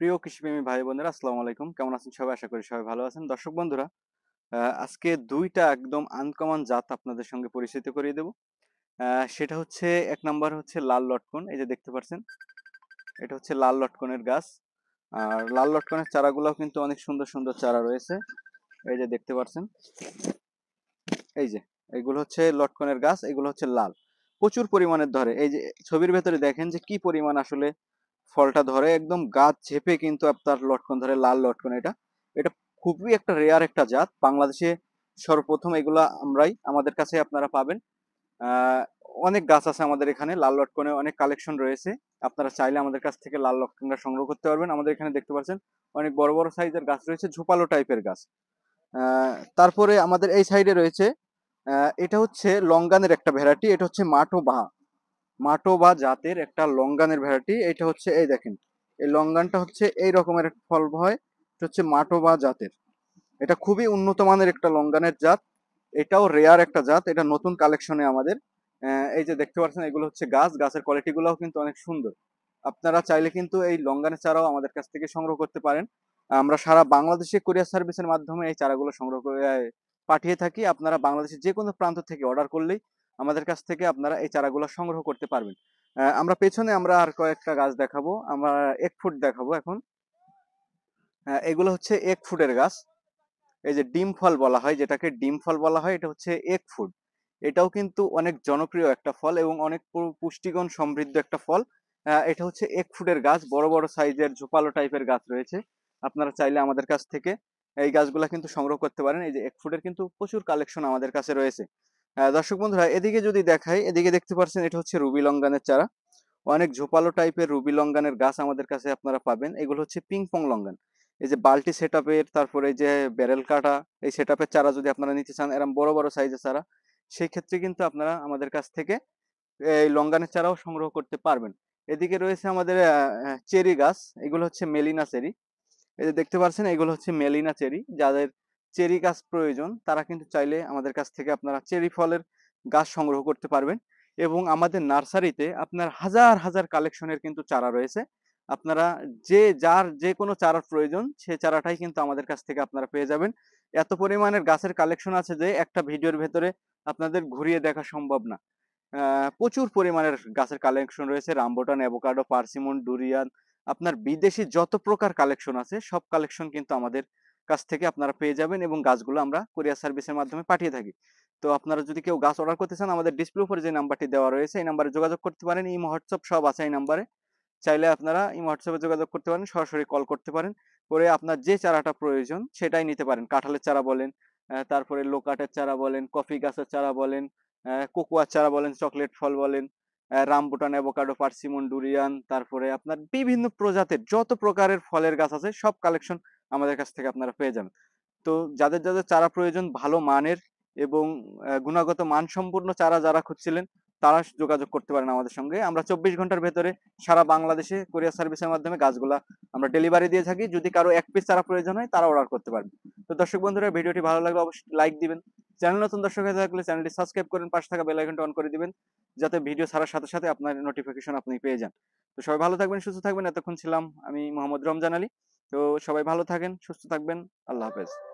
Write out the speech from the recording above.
প্রিয় কৃষিপ্রেমী ভাই বোনেরা আসসালামু আলাইকুম কেমন আছেন সবাই আশা করি সবাই ভালো আছেন দর্শক বন্ধুরা আজকে দুইটা একদম আনকমন জাত আপনাদের সঙ্গে পরিচিত করিয়ে দেব সেটা হচ্ছে এক নাম্বার হচ্ছে লাল লটকন এই যে দেখতে পাচ্ছেন এটা হচ্ছে লাল লটকনের গাছ আর লাল লটকনের চারাগুলোও কিন্তু অনেক সুন্দর সুন্দর চারা রয়েছে এই যে দেখতে পাচ্ছেন এই যে এগুলো হচ্ছে লটকনের গাছ এগুলো হচ্ছে লাল প্রচুর পরিমাণের ধরে এই যে ছবির ভেতরে দেখেন যে কি পরিমাণ আসলে ফলটা ধরে একদম গাছ ঝেপে কিন্তু আপনার লটকন ধরে লাল লটকন এটা এটা খুবই একটা রেয়ার একটা জাত বাংলাদেশে সর্বপ্রথম এগুলা আমরাই আমাদের কাছে আপনারা পাবেন অনেক গাছ আছে আমাদের এখানে লাল লটকনে অনেক কালেকশন রয়েছে আপনারা চাইলে আমাদের কাছ থেকে লাল লটকনটা সংগ্রহ করতে পারবেন আমাদের এখানে দেখতে পাচ্ছেন অনেক বড় বড় সাইজের গাছ রয়েছে ঝোপালো টাইপের গাছ তারপরে আমাদের এই সাইডে রয়েছে এটা হচ্ছে লঙ্গানের একটা ভ্যারাইটি এটা হচ্ছে মাঠ ও বাহা মাটো বা জাতের একটা লঙ্গানের ভ্যারাইটি এটা হচ্ছে এই দেখেন এই লঙ্গানটা হচ্ছে এই রকমের একটা ফল হয় এটা হচ্ছে মাটো বা জাতের এটা খুবই উন্নত মানের একটা লঙ্গানের জাত এটাও রেয়ার একটা জাত এটা নতুন কালেকশনে আমাদের এই যে দেখতে পাচ্ছেন এগুলো হচ্ছে গাছ গাছের কোয়ালিটিগুলোও কিন্তু অনেক সুন্দর আপনারা চাইলে কিন্তু এই লঙ্গানের চারাও আমাদের কাছ থেকে সংগ্রহ করতে পারেন আমরা সারা বাংলাদেশে কোরিয়ার সার্ভিসের মাধ্যমে এই চারাগুলো সংগ্রহ করে পাঠিয়ে থাকি আপনারা বাংলাদেশের যে কোনো প্রান্ত থেকে অর্ডার করলেই আমাদের কাছ থেকে আপনারা এই চারাগুলো সংগ্রহ করতে পারবেন আমরা পেছনে আমরা আর কয়েকটা গাছ দেখাবো আমরা এক ফুট দেখাবো এখন এগুলো হচ্ছে এক ফুটের গাছ এই যে ডিম ফল বলা হয় যেটাকে ডিম ফল বলা হয় এটা হচ্ছে এক ফুট এটাও কিন্তু অনেক জনপ্রিয় একটা ফল এবং অনেক পুষ্টিগণ সমৃদ্ধ একটা ফল এটা হচ্ছে এক ফুটের গাছ বড় বড় সাইজের ঝোপালো টাইপের গাছ রয়েছে আপনারা চাইলে আমাদের কাছ থেকে এই গাছগুলা কিন্তু সংগ্রহ করতে পারেন এই যে এক ফুটের কিন্তু প্রচুর কালেকশন আমাদের কাছে রয়েছে দর্শক বন্ধুরা এদিকে যদি দেখাই এদিকে দেখতে পাচ্ছেন এটা হচ্ছে রুবি লঙ্গানের চারা অনেক ঝোপালো টাইপের রুবি লঙ্গানের গাছ আমাদের কাছে আপনারা পাবেন এগুলো হচ্ছে পিংপং লঙ্গান এই যে বাল্টি সেট তারপরে যে ব্যারেল কাটা এই সেট চারা যদি আপনারা নিতে চান এরম বড় বড় সাইজের চারা সেই ক্ষেত্রে কিন্তু আপনারা আমাদের কাছ থেকে এই লঙ্গানের চারাও সংগ্রহ করতে পারবেন এদিকে রয়েছে আমাদের চেরি গাছ এগুলো হচ্ছে মেলিনা চেরি এই যে দেখতে পাচ্ছেন এগুলো হচ্ছে মেলিনা চেরি যাদের চেরি গাছ প্রয়োজন তারা কিন্তু চাইলে আমাদের কাছ থেকে আপনারা চেরি ফলের গাছ সংগ্রহ করতে পারবেন এবং আমাদের নার্সারিতে আপনার হাজার হাজার কালেকশনের কিন্তু চারা রয়েছে আপনারা যে যার যে কোনো চারার প্রয়োজন সে চারাটাই কিন্তু আমাদের কাছ থেকে আপনারা পেয়ে যাবেন এত পরিমাণের গাছের কালেকশন আছে যে একটা ভিডিওর ভেতরে আপনাদের ঘুরিয়ে দেখা সম্ভব না প্রচুর পরিমাণের গাছের কালেকশন রয়েছে রামবোটান অ্যাভোকাডো পার্সিমন ডুরিয়ান আপনার বিদেশি যত প্রকার কালেকশন আছে সব কালেকশন কিন্তু আমাদের কাছ থেকে আপনারা পেয়ে যাবেন এবং গাছগুলো আমরা কোরিয়ার সার্ভিসের মাধ্যমে পাঠিয়ে থাকি তো আপনারা যদি কেউ গাছ অর্ডার করতে চান আমাদের ডিসপ্লে উপরে যে নাম্বারটি দেওয়া রয়েছে এই নাম্বারে যোগাযোগ করতে পারেন ইমো হোয়াটসঅ্যাপ সব আছে এই নাম্বারে চাইলে আপনারা ইমো হোয়াটসঅ্যাপে যোগাযোগ করতে পারেন সরাসরি কল করতে পারেন করে আপনার যে চারাটা প্রয়োজন সেটাই নিতে পারেন কাঁঠালের চারা বলেন তারপরে লোকাটের চারা বলেন কফি গাছের চারা বলেন কোকোয়ার চারা বলেন চকলেট ফল বলেন রামবুটান অ্যাভোকাডো পার্সিমন ডুরিয়ান তারপরে আপনার বিভিন্ন প্রজাতির যত প্রকারের ফলের গাছ আছে সব কালেকশন আমাদের কাছ থেকে আপনারা পেয়ে যাবেন তো যাদের যাদের চারা প্রয়োজন ভালো মানের এবং গুণাগত মানসম্পন্ন চারা যারা খুঁজছিলেন তারা যোগাযোগ করতে পারেন আমাদের সঙ্গে আমরা চব্বিশ ঘন্টার ভেতরে সারা বাংলাদেশে কোরিয়া সার্ভিসের মাধ্যমে গাছগুলা আমরা ডেলিভারি দিয়ে থাকি যদি কারো এক পিস চারা প্রয়োজন হয় তারা অর্ডার করতে পারবে তো দর্শক বন্ধুরা ভিডিওটি ভালো লাগলে অবশ্যই লাইক দিবেন চ্যানেল নতুন দর্শক হয়ে থাকলে চ্যানেলটি সাবস্ক্রাইব করেন পাশে থাকা বেল অন করে দিবেন যাতে ভিডিও ছাড়ার সাথে সাথে আপনার নোটিফিকেশন আপনি পেয়ে যান তো সবাই ভালো থাকবেন সুস্থ থাকবেন এতক্ষণ ছিলাম আমি মোহাম্মদ রমজান আলী তো সবাই ভালো থাকেন সুস্থ থাকবেন আল্লাহ হাফেজ